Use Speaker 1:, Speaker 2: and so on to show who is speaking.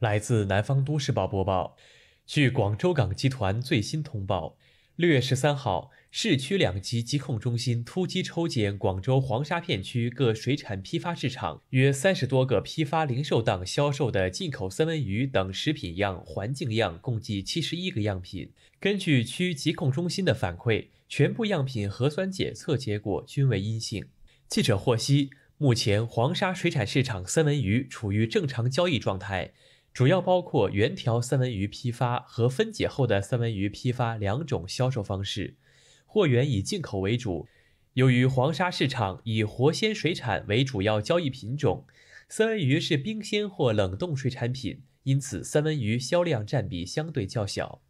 Speaker 1: 来自南方都市报播报，据广州港集团最新通报，六月十三号，市区两级疾控中心突击抽检广州黄沙片区各水产批发市场约三十多个批发零售档销售的进口三文鱼等食品样、环境样共计七十一个样品。根据区疾控中心的反馈，全部样品核酸检测结果均为阴性。记者获悉，目前黄沙水产市场三文鱼处于正常交易状态。主要包括原条三文鱼批发和分解后的三文鱼批发两种销售方式，货源以进口为主。由于黄沙市场以活鲜水产为主要交易品种，三文鱼是冰鲜或冷冻水产品，因此三文鱼销量占比相对较小。